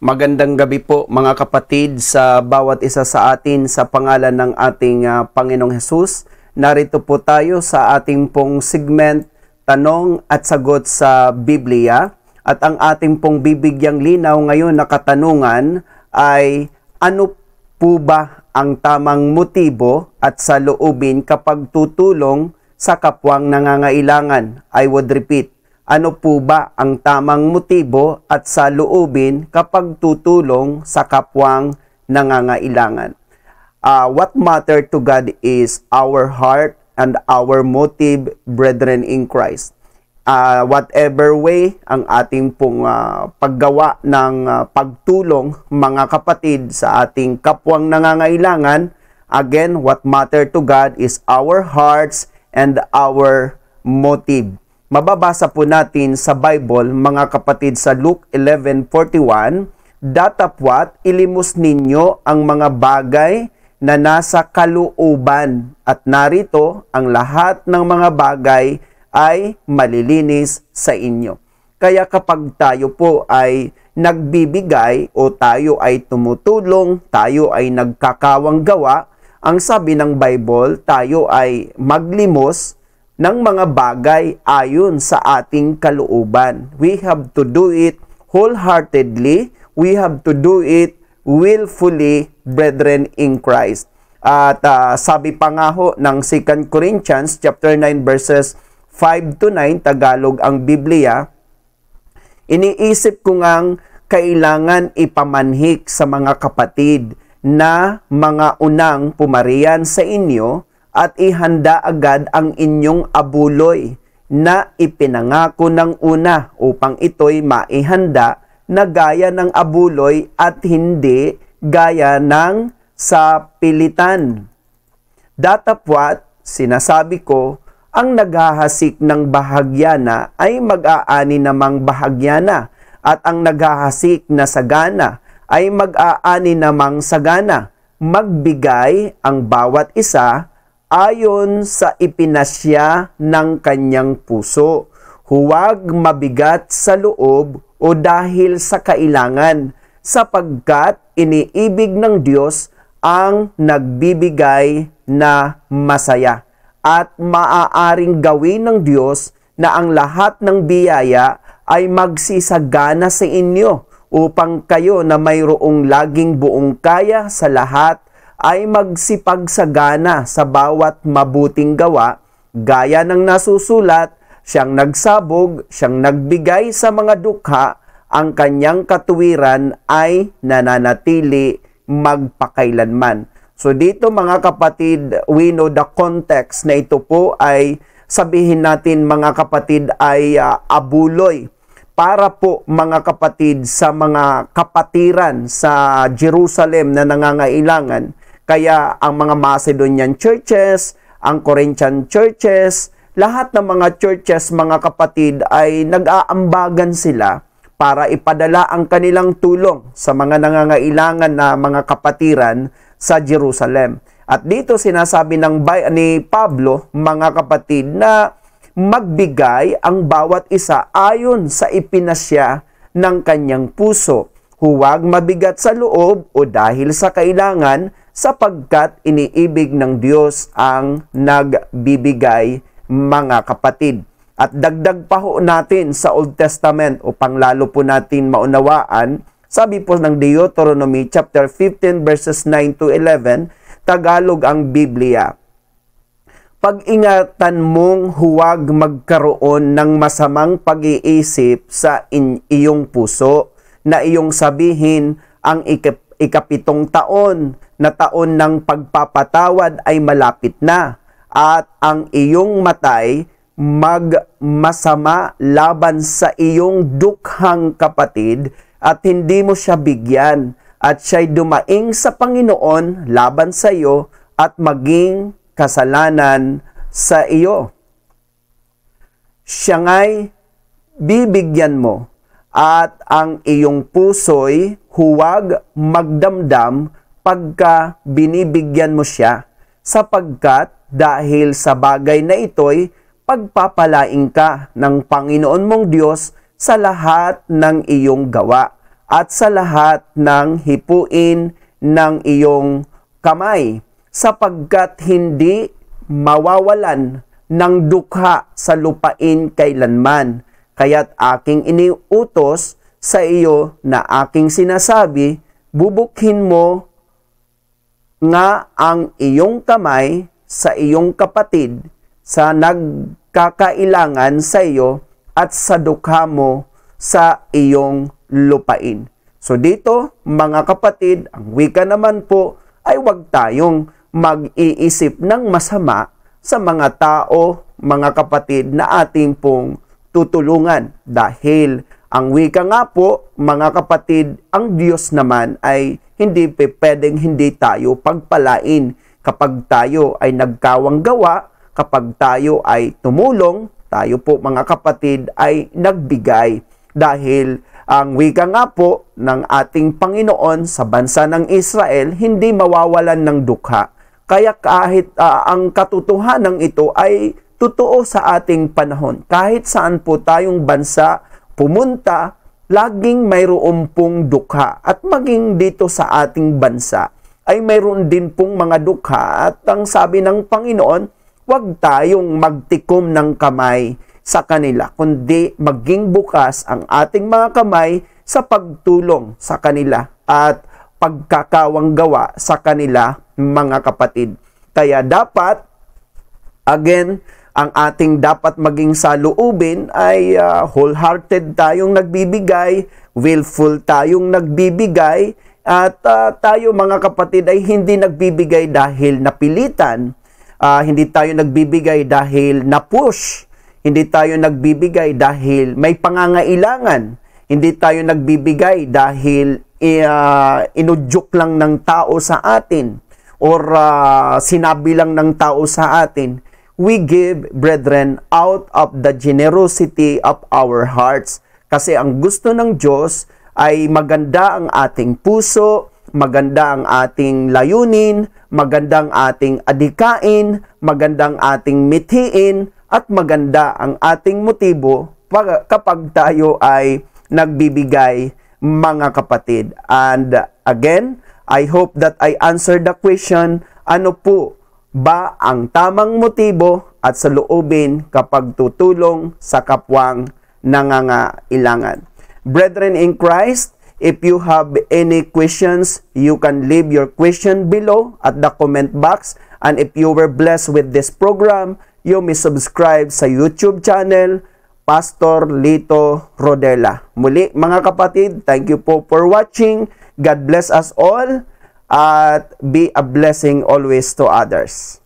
Magandang gabi po mga kapatid sa bawat isa sa atin sa pangalan ng ating uh, Panginoong Hesus. Narito po tayo sa ating pong segment Tanong at Sagot sa Biblia at ang ating pong bibigyang linaw ngayon na katanungan ay ano po ba ang tamang motibo at saloobin kapag tutulong sa kapwang nangangailangan? I would repeat, ano po ba ang tamang motibo at saluubin kapag tutulong sa kapwang nangangailangan. Uh, what matter to God is our heart and our motive, brethren in Christ. Uh, whatever way ang ating pong uh, paggawa ng uh, pagtulong mga kapatid sa ating kapwang nangangailangan, again, what matter to God is our hearts and our motive. Mababasa po natin sa Bible mga kapatid sa Luke 11:41, datapwat ilimos ninyo ang mga bagay na nasa kalooban at narito ang lahat ng mga bagay ay malilinis sa inyo. Kaya kapag tayo po ay nagbibigay o tayo ay tumutulong, tayo ay nagkakawang gawa, ang sabi ng Bible, tayo ay maglimos ng mga bagay ayon sa ating kalooban. We have to do it wholeheartedly. We have to do it willfully, brethren in Christ. At uh, sabi pa nga ho ng 2 Corinthians chapter 9 verses 5 to 9 Tagalog ang Biblia. Iniisip ko ngang kailangan ipamanhik sa mga kapatid na mga unang pumarian sa inyo at ihanda agad ang inyong abuloy na ipinangako ng una upang ito'y maihanda na gaya ng abuloy at hindi gaya ng sa pilitan. Datapwat, sinasabi ko, ang naghahasik ng bahagyana ay mag-aani namang bahagyana at ang naghahasik na sagana ay mag-aani namang sagana. Magbigay ang bawat isa ayon sa ipinasya ng kanyang puso. Huwag mabigat sa loob o dahil sa kailangan, sapagkat iniibig ng Diyos ang nagbibigay na masaya at maaaring gawin ng Diyos na ang lahat ng biyaya ay magsisagana sa inyo upang kayo na mayroong laging buong kaya sa lahat ay magsipagsagana sa bawat mabuting gawa gaya ng nasusulat, siyang nagsabog, siyang nagbigay sa mga dukha, ang kanyang katuwiran ay nananatili magpakailanman. So dito mga kapatid, we know the context na ito po ay sabihin natin mga kapatid ay uh, abuloy para po mga kapatid sa mga kapatiran sa Jerusalem na nangangailangan kaya ang mga Macedonian churches, ang Corinthian churches, lahat ng mga churches, mga kapatid ay nag-aambagan sila para ipadala ang kanilang tulong sa mga nangangailangan na mga kapatiran sa Jerusalem. At dito sinasabi ng ni Pablo, mga kapatid, na magbigay ang bawat isa ayon sa ipinasya ng kanyang puso. Huwag mabigat sa loob o dahil sa kailangan, sapagkat iniibig ng Diyos ang nagbibigay mga kapatid. At dagdag pa ho natin sa Old Testament upang lalo po natin maunawaan, sabi po ng Deuteronomy chapter 15 verses 9 to 11, Tagalog ang Biblia. Pag-ingatan mong huwag magkaroon ng masamang pag-iisip sa in- iyong puso na iyong sabihin ang ikip ikapitong taon na taon ng pagpapatawad ay malapit na at ang iyong matay magmasama laban sa iyong dukhang kapatid at hindi mo siya bigyan at siya'y dumaing sa Panginoon laban sa iyo at maging kasalanan sa iyo. Siya nga'y bibigyan mo at ang iyong puso'y huwag magdamdam pagka binibigyan mo siya, sapagkat dahil sa bagay na ito'y pagpapalaing ka ng Panginoon mong Diyos sa lahat ng iyong gawa at sa lahat ng hipuin ng iyong kamay sapagkat hindi mawawalan ng dukha sa lupain kailanman. Kaya't aking iniutos sa iyo na aking sinasabi, bubukhin mo nga ang iyong kamay sa iyong kapatid sa nagkakailangan sa iyo at sa dukha mo sa iyong lupain. So dito, mga kapatid, ang wika naman po ay huwag tayong mag-iisip ng masama sa mga tao, mga kapatid na ating pong tutulungan dahil ang wika nga po, mga kapatid, ang Diyos naman ay hindi pwedeng hindi tayo pagpalain kapag tayo ay nagkawang gawa, kapag tayo ay tumulong, tayo po mga kapatid ay nagbigay dahil ang wika nga po ng ating Panginoon sa bansa ng Israel hindi mawawalan ng dukha. Kaya kahit uh, ang katotohanan ito ay totoo sa ating panahon. Kahit saan po tayong bansa pumunta, laging mayroon pong dukha. At maging dito sa ating bansa ay mayroon din pong mga dukha. At ang sabi ng Panginoon, huwag tayong magtikom ng kamay sa kanila, kundi maging bukas ang ating mga kamay sa pagtulong sa kanila at pagkakawang gawa sa kanila mga kapatid. Kaya dapat, again, ang ating dapat maging saluubin ay uh, wholehearted tayong nagbibigay, willful tayong nagbibigay, at uh, tayo mga kapatid ay hindi nagbibigay dahil napilitan, uh, hindi tayo nagbibigay dahil napush, hindi tayo nagbibigay dahil may pangangailangan, hindi tayo nagbibigay dahil uh, inudyok lang ng tao sa atin or uh, sinabi lang ng tao sa atin we give, brethren, out of the generosity of our hearts. Kasi ang gusto ng Diyos ay maganda ang ating puso, maganda ang ating layunin, magandang ating adikain, magandang ating mithiin, at maganda ang ating motibo kapag tayo ay nagbibigay mga kapatid. And again, I hope that I answered the question, ano po ba ang tamang motibo at sa loobin kapag tutulong sa kapwang nangangailangan. Brethren in Christ, if you have any questions, you can leave your question below at the comment box. And if you were blessed with this program, you may subscribe sa YouTube channel, Pastor Lito Rodela. Muli mga kapatid, thank you po for watching. God bless us all at be a blessing always to others.